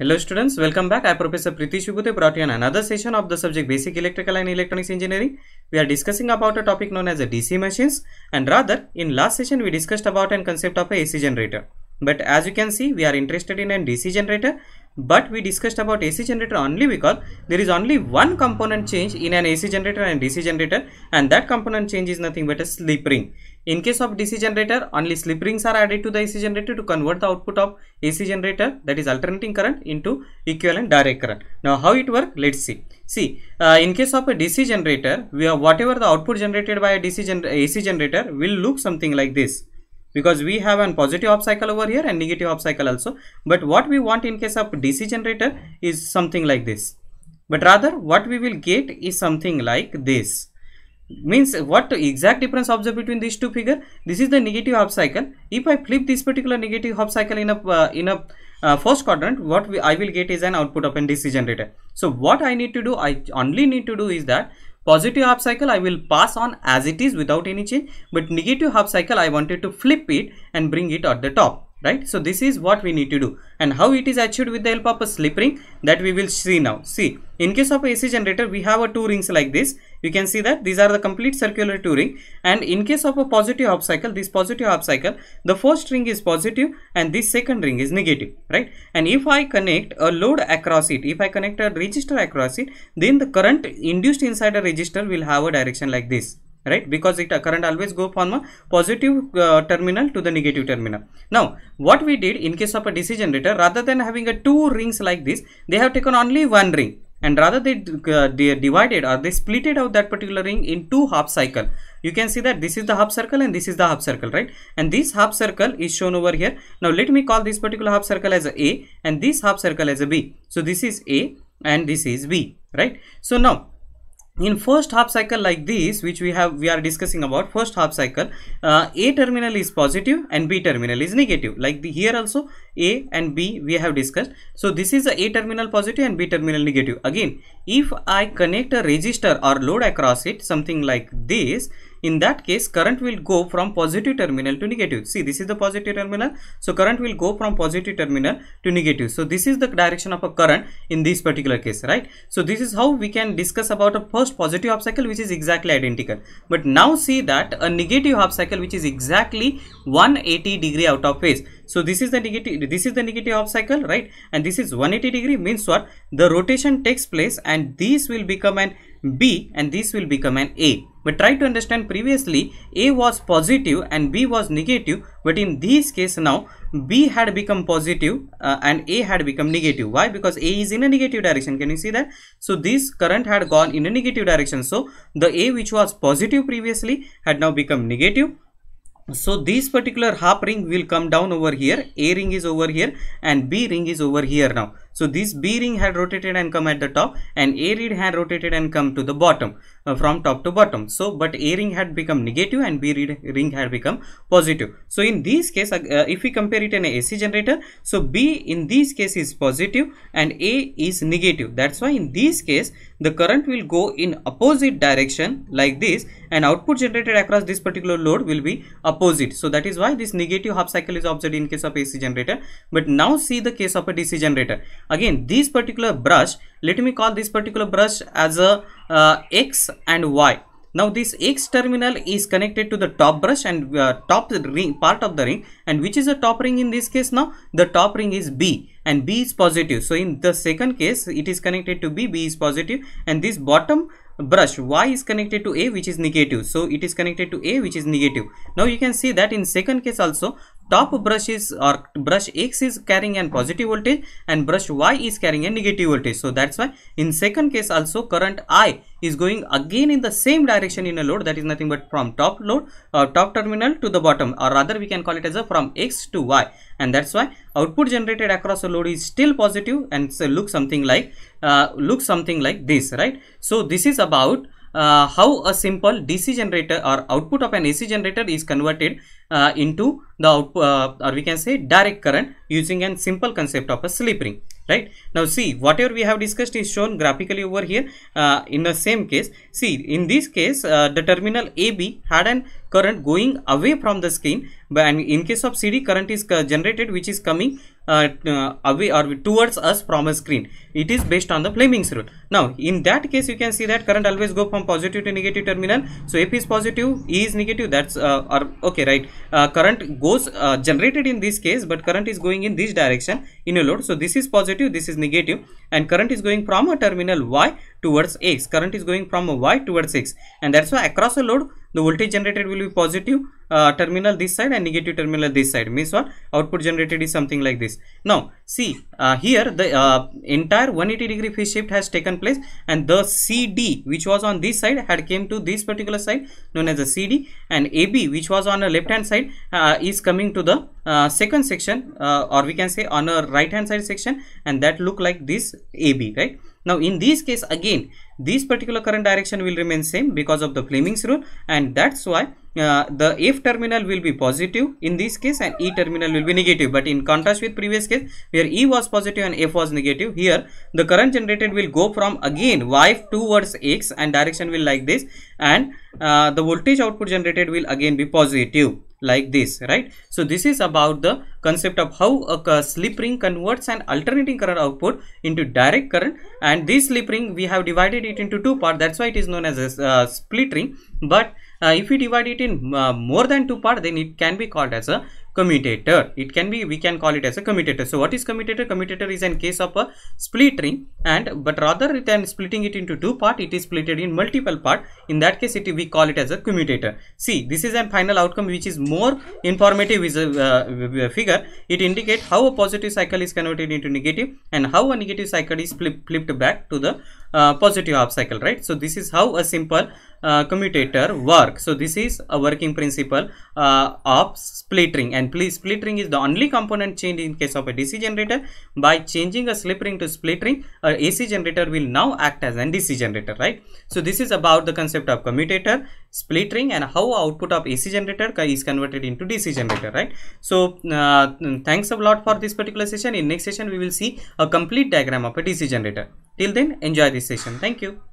Hello students, welcome back. I Professor Pritish Vibhute brought you another session of the subject Basic Electrical and Electronics Engineering. We are discussing about a topic known as a DC machines and rather in last session we discussed about a concept of a AC generator. But as you can see we are interested in a DC generator but we discussed about AC generator only because there is only one component change in an AC generator and DC generator and that component change is nothing but a slip ring. In case of DC generator, only slip rings are added to the AC generator to convert the output of AC generator that is alternating current into equivalent direct current. Now how it work? Let's see. See, uh, in case of a DC generator, we have whatever the output generated by a DC gen AC generator will look something like this because we have a positive up cycle over here and negative up cycle also. But what we want in case of DC generator is something like this. But rather what we will get is something like this means what exact difference observed between these two figure this is the negative half cycle if i flip this particular negative half cycle in a uh, in a uh, first quadrant what we, i will get is an output of N D C generator so what i need to do i only need to do is that positive half cycle i will pass on as it is without any change but negative half cycle i wanted to flip it and bring it at the top right so this is what we need to do and how it is achieved with the help of a slip ring that we will see now see in case of AC generator we have a two rings like this you can see that these are the complete circular two ring and in case of a positive half cycle this positive half cycle the first ring is positive and this second ring is negative right and if I connect a load across it if I connect a resistor across it then the current induced inside a resistor will have a direction like this right because it uh, current always go from a positive uh, terminal to the negative terminal now what we did in case of a dc generator rather than having a two rings like this they have taken only one ring and rather they, uh, they divided or they splitted out that particular ring in two half cycle you can see that this is the half circle and this is the half circle right and this half circle is shown over here now let me call this particular half circle as a and this half circle as a b so this is a and this is b right so now in first half cycle like this which we have we are discussing about first half cycle uh, a terminal is positive and b terminal is negative like the here also a and b we have discussed so this is a, a terminal positive and b terminal negative again if i connect a resistor or load across it something like this in that case current will go from positive terminal to negative see this is the positive terminal so current will go from positive terminal to negative so this is the direction of a current in this particular case right so this is how we can discuss about a first positive half cycle which is exactly identical but now see that a negative half cycle which is exactly 180 degree out of phase so this is the negative, this is the negative half cycle, right? And this is 180 degree means what? The rotation takes place and this will become an B and this will become an A. But try to understand previously A was positive and B was negative. But in this case now B had become positive, uh, and A had become negative. Why? Because A is in a negative direction. Can you see that? So this current had gone in a negative direction. So the A which was positive previously had now become negative so this particular half ring will come down over here a ring is over here and b ring is over here now so this B ring had rotated and come at the top and A ring had rotated and come to the bottom uh, from top to bottom. So but A ring had become negative and B ring had become positive. So in this case uh, if we compare it in an AC generator so B in this case is positive and A is negative. That's why in this case the current will go in opposite direction like this and output generated across this particular load will be opposite. So that is why this negative half cycle is observed in case of AC generator. But now see the case of a DC generator again this particular brush let me call this particular brush as a uh, X and y now this X terminal is connected to the top brush and uh, top ring part of the ring and which is the top ring in this case now the top ring is B and B is positive. So in the second case it is connected to B, B is positive and this bottom brush Y is connected to A which is negative. So it is connected to A which is negative. Now you can see that in second case also top brush is or brush X is carrying a positive voltage and brush Y is carrying a negative voltage. So that's why in second case also current I is going again in the same direction in a load that is nothing but from top load or uh, top terminal to the bottom or rather we can call it as a from X to Y and that's why output generated across a load is still positive and so look something like uh, look something like this right. So this is about uh, how a simple DC generator or output of an AC generator is converted uh, into the output uh, or we can say direct current using a simple concept of a slip ring right now see whatever we have discussed is shown graphically over here uh, in the same case see in this case uh, the terminal AB had an current going away from the screen and in case of CD current is uh, generated which is coming uh, away or towards us from a screen. It is based on the Fleming's rule. Now, in that case, you can see that current always go from positive to negative terminal. So, if is positive, E is negative, that's uh, or okay, right. Uh, current goes uh, generated in this case, but current is going in this direction in a load. So, this is positive, this is negative and current is going from a terminal Y towards x current is going from y towards x and that's why across a load the voltage generated will be positive uh, terminal this side and negative terminal this side means what output generated is something like this now see uh, here the uh, entire 180 degree phase shift has taken place and the cd which was on this side had came to this particular side known as the cd and ab which was on the left hand side uh, is coming to the uh, second section uh, or we can say on a right hand side section and that look like this ab right now in this case again this particular current direction will remain same because of the Fleming's rule and that's why uh, the F terminal will be positive in this case and E terminal will be negative but in contrast with previous case where E was positive and F was negative here the current generated will go from again Y towards X and direction will like this and uh, the voltage output generated will again be positive like this right so this is about the concept of how a slip ring converts an alternating current output into direct current and this slip ring we have divided it into two parts that's why it is known as a uh, split ring but uh, if we divide it in uh, more than two parts then it can be called as a commutator. It can be, we can call it as a commutator. So what is commutator? Commutator is in case of a split ring and but rather than splitting it into two part, it is splitted in multiple part. In that case, it we call it as a commutator. See, this is a final outcome which is more informative is a uh, figure. It indicates how a positive cycle is converted into negative and how a negative cycle is flip, flipped back to the uh, positive half cycle, right? So this is how a simple uh, commutator work. So this is a working principle uh, of splitting. and please splitting is the only component change in case of a DC generator. By changing a slip ring to split ring, a AC generator will now act as an DC generator, right? So this is about the concept of commutator, split ring and how output of AC generator is converted into DC generator, right? So uh, thanks a lot for this particular session. In next session, we will see a complete diagram of a DC generator. Till then, enjoy this session. Thank you.